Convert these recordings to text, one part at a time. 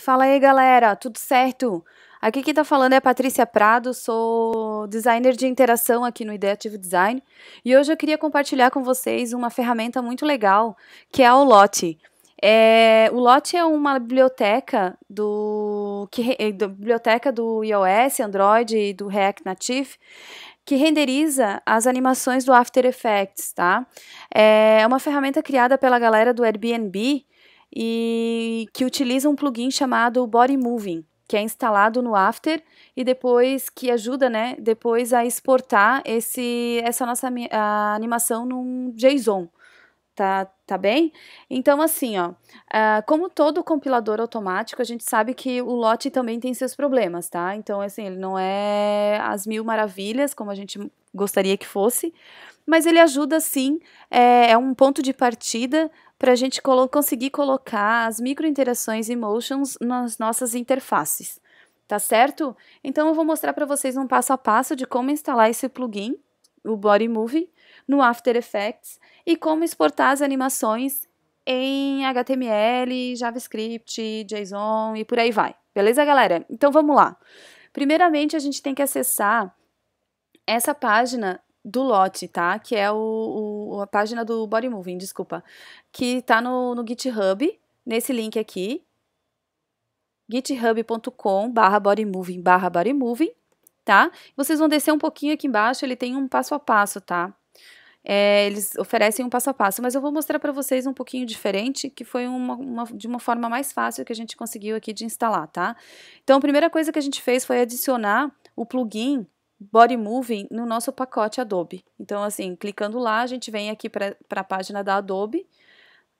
Fala aí, galera, tudo certo? Aqui quem tá falando é a Patrícia Prado, sou designer de interação aqui no Ideative Design, e hoje eu queria compartilhar com vocês uma ferramenta muito legal, que é o Olote. É, o Lot é uma biblioteca do, que, do, biblioteca do iOS, Android e do React Native que renderiza as animações do After Effects, tá? É uma ferramenta criada pela galera do Airbnb e que utiliza um plugin chamado Body Moving, que é instalado no After e depois que ajuda, né, depois a exportar esse essa nossa animação num JSON. Tá, tá bem? Então, assim, ó, uh, como todo compilador automático, a gente sabe que o lote também tem seus problemas, tá? Então, assim, ele não é as mil maravilhas, como a gente gostaria que fosse, mas ele ajuda sim, é, é um ponto de partida para a gente colo conseguir colocar as microinterações motions nas nossas interfaces, tá certo? Então eu vou mostrar para vocês um passo a passo de como instalar esse plugin, o Body Movie, no After Effects e como exportar as animações em HTML, JavaScript, JSON e por aí vai. Beleza, galera? Então vamos lá. Primeiramente, a gente tem que acessar essa página do lote, tá? Que é o, o, a página do Body Moving, desculpa. Que tá no, no GitHub, nesse link aqui, github.com barra bodymoving barra bodymoving, tá? Vocês vão descer um pouquinho aqui embaixo, ele tem um passo a passo, tá? É, eles oferecem um passo a passo, mas eu vou mostrar para vocês um pouquinho diferente, que foi uma, uma, de uma forma mais fácil que a gente conseguiu aqui de instalar, tá? Então, a primeira coisa que a gente fez foi adicionar o plugin Body Moving no nosso pacote Adobe. Então, assim, clicando lá, a gente vem aqui para a página da Adobe,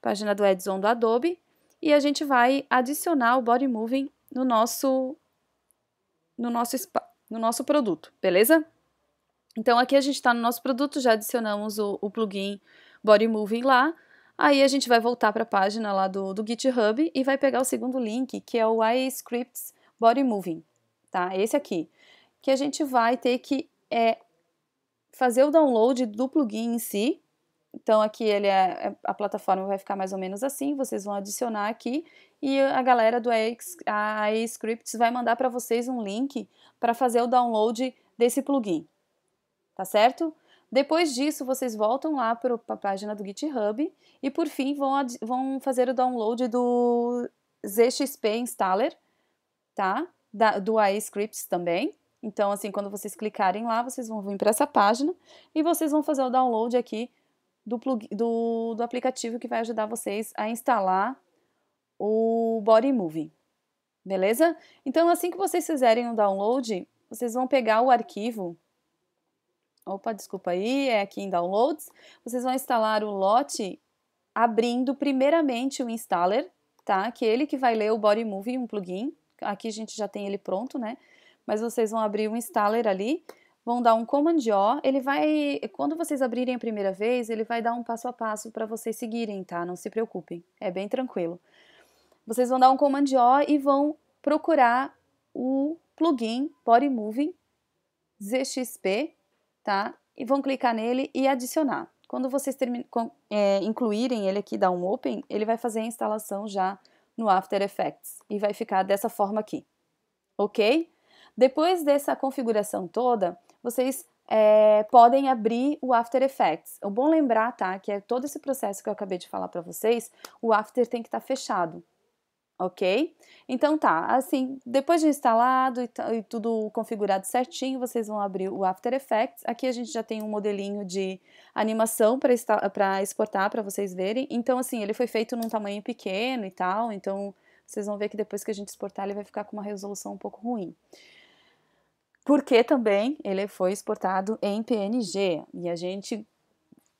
página do Edson do Adobe, e a gente vai adicionar o Body Moving no nosso, no nosso, no nosso produto, beleza? Então, aqui a gente está no nosso produto, já adicionamos o, o plugin Body Moving lá, Aí a gente vai voltar para a página lá do, do GitHub e vai pegar o segundo link, que é o iScripts Body Moving, tá? Esse aqui que a gente vai ter que é, fazer o download do plugin em si. Então aqui ele é, é a plataforma vai ficar mais ou menos assim, vocês vão adicionar aqui e a galera do AEScripts vai mandar para vocês um link para fazer o download desse plugin, tá certo? Depois disso, vocês voltam lá para a página do GitHub e por fim vão, vão fazer o download do ZXP Installer, tá? Da, do AEScripts também. Então, assim, quando vocês clicarem lá, vocês vão vir para essa página e vocês vão fazer o download aqui do, plug, do, do aplicativo que vai ajudar vocês a instalar o Body Movie. Beleza? Então, assim que vocês fizerem o download, vocês vão pegar o arquivo. Opa, desculpa aí, é aqui em Downloads. Vocês vão instalar o lote abrindo primeiramente o installer, tá? Que é ele que vai ler o Body Movie, um plugin. Aqui a gente já tem ele pronto, né? mas vocês vão abrir um installer ali, vão dar um command O, ele vai, quando vocês abrirem a primeira vez, ele vai dar um passo a passo para vocês seguirem, tá? Não se preocupem, é bem tranquilo. Vocês vão dar um command O e vão procurar o plugin Body Moving ZXP, tá? E vão clicar nele e adicionar. Quando vocês termin... é, incluírem ele aqui, dar um open, ele vai fazer a instalação já no After Effects e vai ficar dessa forma aqui, ok? Depois dessa configuração toda, vocês é, podem abrir o After Effects. É bom lembrar, tá, que é todo esse processo que eu acabei de falar para vocês, o After tem que estar tá fechado, ok? Então tá, assim, depois de instalado e, e, tudo configurado certinho, vocês vão abrir o After Effects. Aqui a gente já tem um modelinho de animação para exportar para vocês verem. Então assim, ele foi feito num tamanho pequeno e tal, então vocês vão ver que depois que a gente exportar ele vai ficar com uma resolução um pouco ruim porque também ele foi exportado em PNG e a gente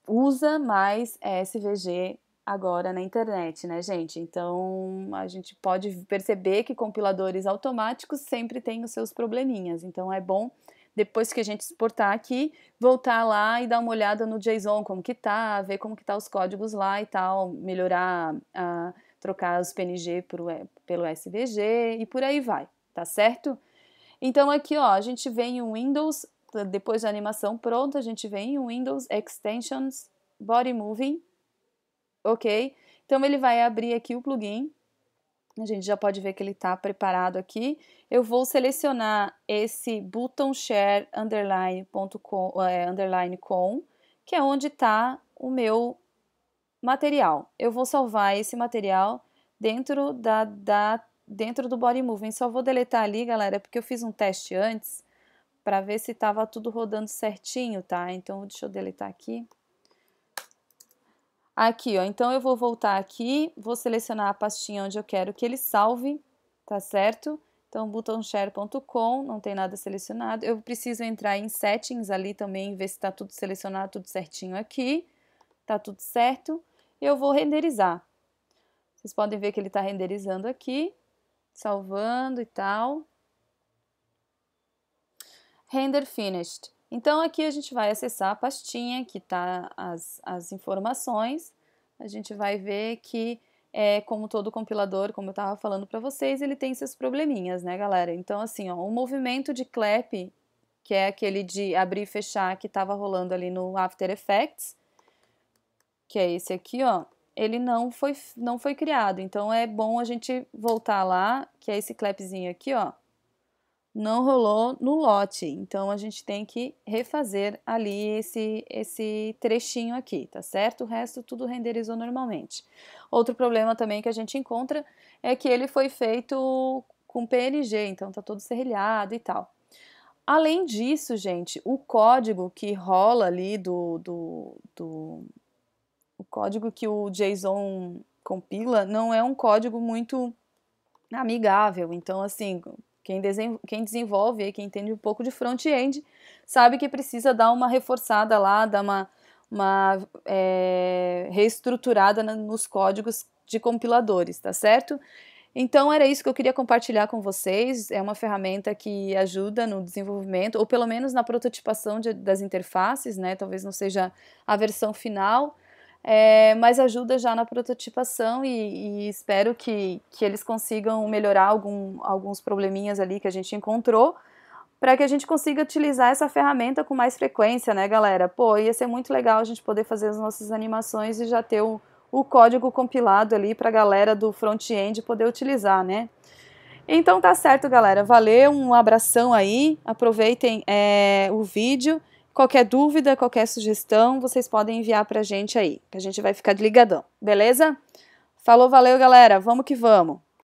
usa mais SVG agora na internet, né, gente? Então a gente pode perceber que compiladores automáticos sempre têm os seus probleminhas. Então é bom depois que a gente exportar aqui, voltar lá e dar uma olhada no JSON como que tá, ver como que tá os códigos lá e tal, melhorar, trocar os PNG pelo SVG e por aí vai, tá certo? Então aqui, ó, a gente vem em Windows, depois da animação pronta, a gente vem em Windows Extensions Body Moving, ok? Então ele vai abrir aqui o plugin, a gente já pode ver que ele está preparado aqui. Eu vou selecionar esse button share underline, ponto com, é, underline com, que é onde está o meu material. Eu vou salvar esse material dentro da, da dentro do body movement. Só vou deletar ali, galera, porque eu fiz um teste antes para ver se estava tudo rodando certinho, tá? Então, deixa eu deletar aqui. Aqui, ó, então eu vou voltar aqui, vou selecionar a pastinha onde eu quero que ele salve, tá certo? Então, buttonshare.com, não tem nada selecionado. Eu preciso entrar em settings ali também, ver se está tudo selecionado, tudo certinho aqui. Tá tudo certo. Eu vou renderizar. Vocês podem ver que ele está renderizando aqui salvando e tal. Render finished. Então aqui a gente vai acessar a pastinha que está as, as informações. A gente vai ver que, é, como todo compilador, como eu estava falando para vocês, ele tem seus probleminhas, né, galera? Então assim, ó, o movimento de clap, que é aquele de abrir e fechar que estava rolando ali no After Effects, que é esse aqui, ó, ele não foi, não foi criado. Então é bom a gente voltar lá, que é esse clapzinho aqui, ó. Não rolou no lote, então a gente tem que refazer ali esse, esse trechinho aqui, tá certo? O resto tudo renderizou normalmente. Outro problema também que a gente encontra é que ele foi feito com PNG, então tá todo serrilhado e tal. Além disso, gente, o código que rola ali do, do, do o código que o JSON compila não é um código muito amigável. Então, assim, quem, quem desenvolve e quem entende um pouco de front-end, sabe que precisa dar uma reforçada lá, dar uma, uma é, reestruturada nos códigos de compiladores, tá certo? Então era isso que eu queria compartilhar com vocês. É uma ferramenta que ajuda no desenvolvimento, ou pelo menos na prototipação de, das interfaces, né? Talvez não seja a versão final, é, mas ajuda já na prototipação e, e, espero que, que eles consigam melhorar algum, alguns probleminhas ali que a gente encontrou para que a gente consiga utilizar essa ferramenta com mais frequência, né, galera? Pô, ia ser muito legal a gente poder fazer as nossas animações e já ter o, o código compilado ali para a galera do front-end poder utilizar, né? Então tá certo, galera. Valeu, um abração aí. Aproveitem é, o vídeo Qualquer dúvida, qualquer sugestão, vocês podem enviar para a gente aí, que a gente vai ficar de ligadão, beleza? Falou, valeu, galera. Vamos que vamos.